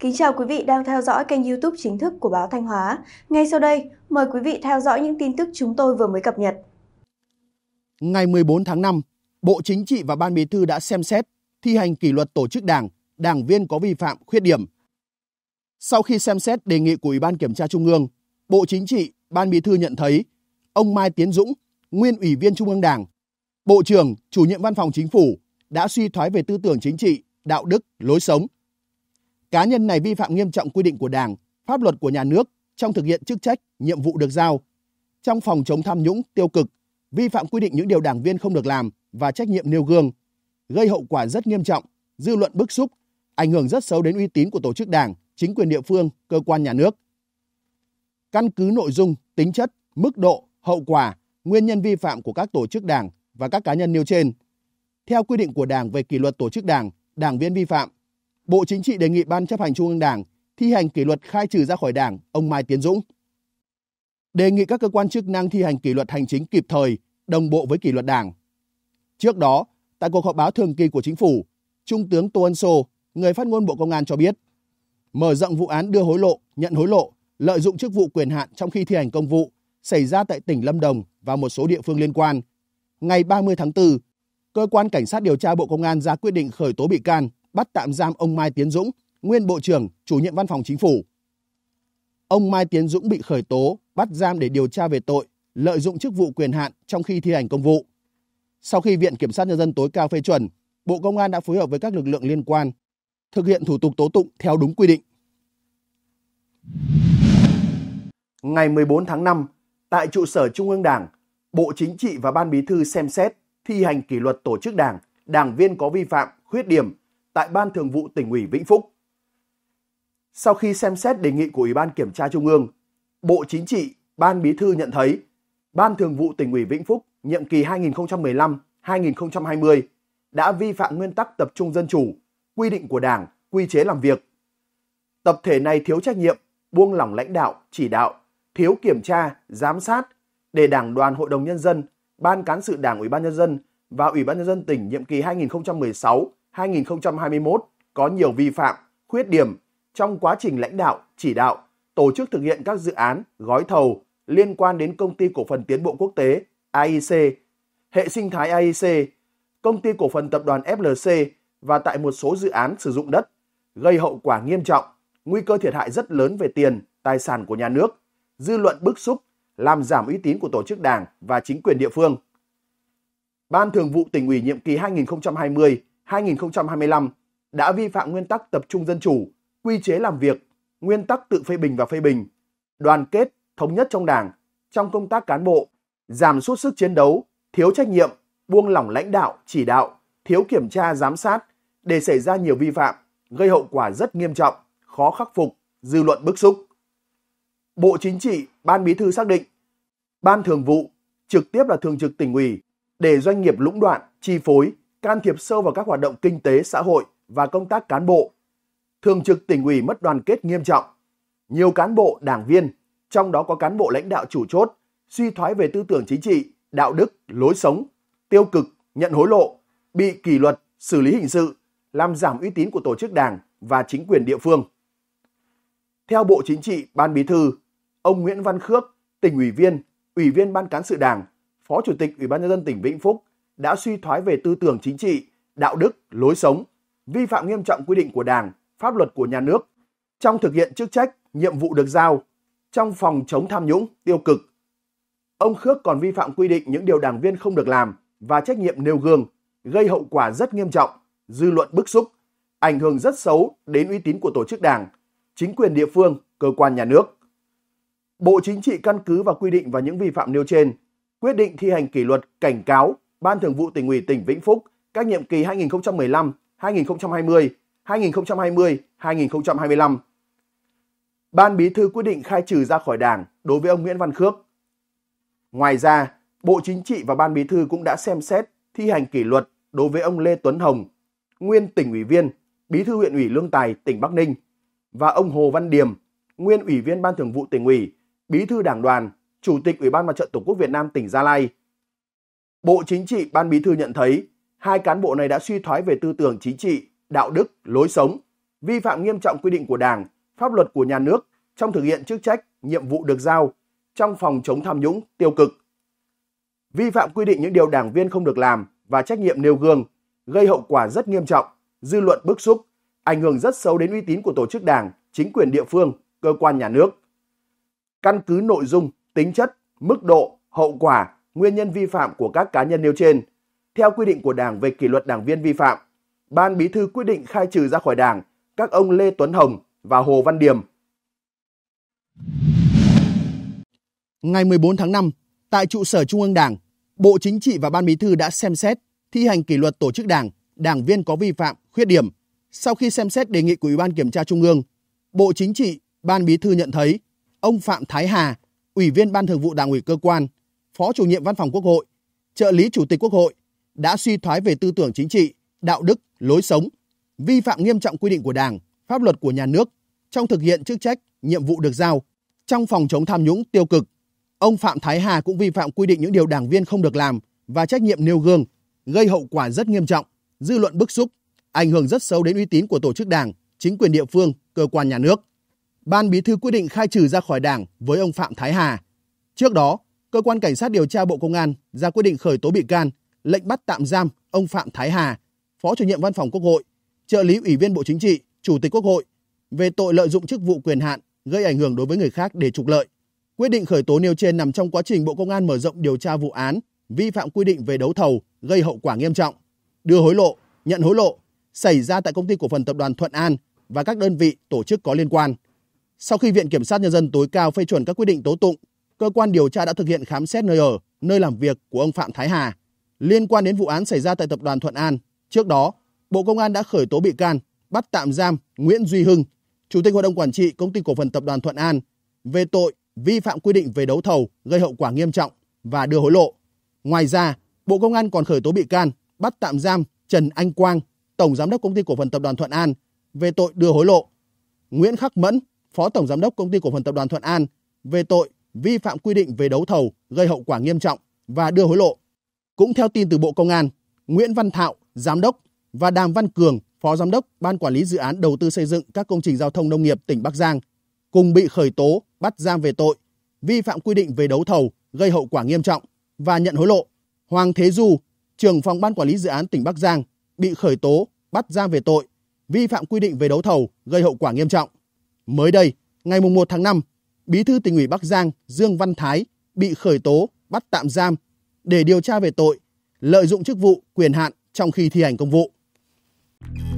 Kính chào quý vị đang theo dõi kênh youtube chính thức của báo Thanh Hóa. Ngay sau đây, mời quý vị theo dõi những tin tức chúng tôi vừa mới cập nhật. Ngày 14 tháng 5, Bộ Chính trị và Ban Bí thư đã xem xét thi hành kỷ luật tổ chức đảng, đảng viên có vi phạm khuyết điểm. Sau khi xem xét đề nghị của Ủy ban Kiểm tra Trung ương, Bộ Chính trị, Ban Bí thư nhận thấy ông Mai Tiến Dũng, nguyên Ủy viên Trung ương Đảng, Bộ trưởng, chủ nhiệm Văn phòng Chính phủ đã suy thoái về tư tưởng chính trị, đạo đức, lối sống – Cá nhân này vi phạm nghiêm trọng quy định của Đảng, pháp luật của nhà nước trong thực hiện chức trách, nhiệm vụ được giao, trong phòng chống tham nhũng, tiêu cực, vi phạm quy định những điều đảng viên không được làm và trách nhiệm nêu gương, gây hậu quả rất nghiêm trọng, dư luận bức xúc, ảnh hưởng rất xấu đến uy tín của tổ chức đảng, chính quyền địa phương, cơ quan nhà nước. Căn cứ nội dung, tính chất, mức độ, hậu quả, nguyên nhân vi phạm của các tổ chức đảng và các cá nhân nêu trên. Theo quy định của Đảng về kỷ luật tổ chức đảng, đảng viên vi phạm Bộ Chính trị đề nghị Ban chấp hành Trung ương Đảng thi hành kỷ luật khai trừ ra khỏi Đảng ông Mai Tiến Dũng. Đề nghị các cơ quan chức năng thi hành kỷ luật hành chính kịp thời, đồng bộ với kỷ luật Đảng. Trước đó, tại cuộc họp báo thường kỳ của chính phủ, Trung tướng Tô Ân Sô, người phát ngôn Bộ Công an cho biết, mở rộng vụ án đưa hối lộ, nhận hối lộ, lợi dụng chức vụ quyền hạn trong khi thi hành công vụ xảy ra tại tỉnh Lâm Đồng và một số địa phương liên quan. Ngày 30 tháng 4, cơ quan cảnh sát điều tra Bộ Công an ra quyết định khởi tố bị can, bắt tạm giam ông Mai Tiến Dũng, nguyên Bộ trưởng, chủ nhiệm Văn phòng Chính phủ. Ông Mai Tiến Dũng bị khởi tố, bắt giam để điều tra về tội lợi dụng chức vụ quyền hạn trong khi thi hành công vụ. Sau khi Viện Kiểm sát Nhân dân tối cao phê chuẩn, Bộ Công an đã phối hợp với các lực lượng liên quan thực hiện thủ tục tố tụng theo đúng quy định. Ngày 14 tháng 5, tại trụ sở Trung ương Đảng, Bộ Chính trị và Ban Bí thư xem xét thi hành kỷ luật tổ chức Đảng, đảng viên có vi phạm, khuyết điểm tại Ban Thường vụ tỉnh ủy Vĩnh Phúc. Sau khi xem xét đề nghị của Ủy ban Kiểm tra Trung ương, Bộ Chính trị, Ban Bí thư nhận thấy Ban Thường vụ tỉnh ủy Vĩnh Phúc nhiệm kỳ 2015-2020 đã vi phạm nguyên tắc tập trung dân chủ, quy định của Đảng, quy chế làm việc. Tập thể này thiếu trách nhiệm, buông lỏng lãnh đạo, chỉ đạo, thiếu kiểm tra, giám sát để Đảng đoàn Hội đồng Nhân dân, Ban Cán sự Đảng Ủy ban Nhân dân và Ủy ban Nhân dân tỉnh nhiệm kỳ 2016 2021 có nhiều vi phạm, khuyết điểm trong quá trình lãnh đạo, chỉ đạo, tổ chức thực hiện các dự án, gói thầu liên quan đến Công ty Cổ phần Tiến bộ Quốc tế AIC, hệ sinh thái AIC, Công ty Cổ phần Tập đoàn FLC và tại một số dự án sử dụng đất, gây hậu quả nghiêm trọng, nguy cơ thiệt hại rất lớn về tiền, tài sản của nhà nước, dư luận bức xúc, làm giảm uy tín của tổ chức đảng và chính quyền địa phương. Ban Thường vụ tỉnh ủy nhiệm kỳ 2020 2025 đã vi phạm nguyên tắc tập trung dân chủ, quy chế làm việc, nguyên tắc tự phê bình và phê bình, đoàn kết, thống nhất trong đảng, trong công tác cán bộ, giảm sút sức chiến đấu, thiếu trách nhiệm, buông lỏng lãnh đạo, chỉ đạo, thiếu kiểm tra giám sát để xảy ra nhiều vi phạm, gây hậu quả rất nghiêm trọng, khó khắc phục, dư luận bức xúc. Bộ Chính trị, Ban Bí thư xác định, Ban Thường vụ trực tiếp là Thường trực tỉnh ủy để doanh nghiệp lũng đoạn, chi phối, can thiệp sâu vào các hoạt động kinh tế xã hội và công tác cán bộ. Thường trực tỉnh ủy mất đoàn kết nghiêm trọng. Nhiều cán bộ, đảng viên, trong đó có cán bộ lãnh đạo chủ chốt, suy thoái về tư tưởng chính trị, đạo đức, lối sống, tiêu cực, nhận hối lộ, bị kỷ luật, xử lý hình sự, làm giảm uy tín của tổ chức đảng và chính quyền địa phương. Theo Bộ Chính trị, Ban Bí thư, ông Nguyễn Văn Khước, tỉnh ủy viên, ủy viên Ban cán sự Đảng, Phó Chủ tịch Ủy ban nhân dân tỉnh Vĩnh Phúc đã suy thoái về tư tưởng chính trị, đạo đức, lối sống, vi phạm nghiêm trọng quy định của Đảng, pháp luật của nhà nước trong thực hiện chức trách, nhiệm vụ được giao, trong phòng chống tham nhũng, tiêu cực. Ông Khước còn vi phạm quy định những điều đảng viên không được làm và trách nhiệm nêu gương, gây hậu quả rất nghiêm trọng, dư luận bức xúc, ảnh hưởng rất xấu đến uy tín của tổ chức đảng, chính quyền địa phương, cơ quan nhà nước. Bộ Chính trị căn cứ và quy định và những vi phạm nêu trên, quyết định thi hành kỷ luật cảnh cáo Ban Thường vụ Tỉnh ủy tỉnh Vĩnh Phúc các nhiệm kỳ 2015, 2020, 2020, 2025. Ban Bí thư quyết định khai trừ ra khỏi Đảng đối với ông Nguyễn Văn Khước. Ngoài ra, Bộ Chính trị và Ban Bí thư cũng đã xem xét thi hành kỷ luật đối với ông Lê Tuấn Hồng, nguyên tỉnh ủy viên, Bí thư huyện ủy Lương Tài, tỉnh Bắc Ninh và ông Hồ Văn Điềm, nguyên ủy viên Ban Thường vụ tỉnh ủy, Bí thư Đảng đoàn, Chủ tịch Ủy ban Mặt trận Tổ quốc Việt Nam tỉnh Gia Lai Bộ Chính trị Ban Bí thư nhận thấy hai cán bộ này đã suy thoái về tư tưởng chính trị, đạo đức, lối sống, vi phạm nghiêm trọng quy định của Đảng, pháp luật của nhà nước trong thực hiện chức trách, nhiệm vụ được giao trong phòng chống tham nhũng, tiêu cực. Vi phạm quy định những điều đảng viên không được làm và trách nhiệm nêu gương, gây hậu quả rất nghiêm trọng, dư luận bức xúc, ảnh hưởng rất xấu đến uy tín của tổ chức đảng, chính quyền địa phương, cơ quan nhà nước. Căn cứ nội dung, tính chất, mức độ, hậu quả nguyên nhân vi phạm của các cá nhân nêu trên. Theo quy định của Đảng về kỷ luật đảng viên vi phạm, Ban Bí thư quyết định khai trừ ra khỏi Đảng các ông Lê Tuấn Hồng và Hồ Văn Điểm. Ngày 14 tháng 5, tại trụ sở Trung ương Đảng, Bộ Chính trị và Ban Bí thư đã xem xét thi hành kỷ luật tổ chức Đảng, đảng viên có vi phạm, khuyết điểm. Sau khi xem xét đề nghị của Ủy ban Kiểm tra Trung ương, Bộ Chính trị, Ban Bí thư nhận thấy ông Phạm Thái Hà, Ủy viên Ban Thường vụ Đảng ủy cơ quan, Phó chủ nhiệm Văn phòng Quốc hội, trợ lý Chủ tịch Quốc hội đã suy thoái về tư tưởng chính trị, đạo đức, lối sống, vi phạm nghiêm trọng quy định của Đảng, pháp luật của nhà nước trong thực hiện chức trách, nhiệm vụ được giao trong phòng chống tham nhũng tiêu cực. Ông Phạm Thái Hà cũng vi phạm quy định những điều đảng viên không được làm và trách nhiệm nêu gương, gây hậu quả rất nghiêm trọng, dư luận bức xúc, ảnh hưởng rất xấu đến uy tín của tổ chức đảng, chính quyền địa phương, cơ quan nhà nước. Ban Bí thư quyết định khai trừ ra khỏi đảng với ông Phạm Thái Hà. Trước đó, cơ quan cảnh sát điều tra Bộ Công an ra quyết định khởi tố bị can, lệnh bắt tạm giam ông Phạm Thái Hà, Phó chủ nhiệm Văn phòng Quốc hội, trợ lý Ủy viên Bộ Chính trị, Chủ tịch Quốc hội về tội lợi dụng chức vụ quyền hạn gây ảnh hưởng đối với người khác để trục lợi. Quyết định khởi tố nêu trên nằm trong quá trình Bộ Công an mở rộng điều tra vụ án vi phạm quy định về đấu thầu gây hậu quả nghiêm trọng, đưa hối lộ, nhận hối lộ xảy ra tại công ty cổ phần tập đoàn Thuận An và các đơn vị tổ chức có liên quan. Sau khi Viện Kiểm sát Nhân dân tối cao phê chuẩn các quyết định tố tụng cơ quan điều tra đã thực hiện khám xét nơi ở, nơi làm việc của ông Phạm Thái Hà. Liên quan đến vụ án xảy ra tại tập đoàn Thuận An, trước đó, Bộ Công an đã khởi tố bị can, bắt tạm giam Nguyễn Duy Hưng, Chủ tịch Hội đồng Quản trị Công ty Cổ phần Tập đoàn Thuận An, về tội vi phạm quy định về đấu thầu gây hậu quả nghiêm trọng và đưa hối lộ. Ngoài ra, Bộ Công an còn khởi tố bị can, bắt tạm giam Trần Anh Quang, Tổng Giám đốc Công ty Cổ phần Tập đoàn Thuận An, về tội đưa hối lộ. Nguyễn Khắc Mẫn, Phó Tổng Giám đốc Công ty Cổ phần Tập đoàn Thuận An, về tội vi phạm quy định về đấu thầu gây hậu quả nghiêm trọng và đưa hối lộ. Cũng theo tin từ Bộ Công an, Nguyễn Văn Thạo, giám đốc và Đàm Văn Cường, phó giám đốc Ban quản lý dự án đầu tư xây dựng các công trình giao thông nông nghiệp tỉnh Bắc Giang cùng bị khởi tố, bắt giam về tội vi phạm quy định về đấu thầu gây hậu quả nghiêm trọng và nhận hối lộ. Hoàng Thế Du, trưởng phòng Ban quản lý dự án tỉnh Bắc Giang bị khởi tố, bắt giam về tội vi phạm quy định về đấu thầu gây hậu quả nghiêm trọng. Mới đây, ngày 1 tháng 5, Bí thư tỉnh ủy Bắc Giang Dương Văn Thái bị khởi tố, bắt tạm giam để điều tra về tội lợi dụng chức vụ, quyền hạn trong khi thi hành công vụ.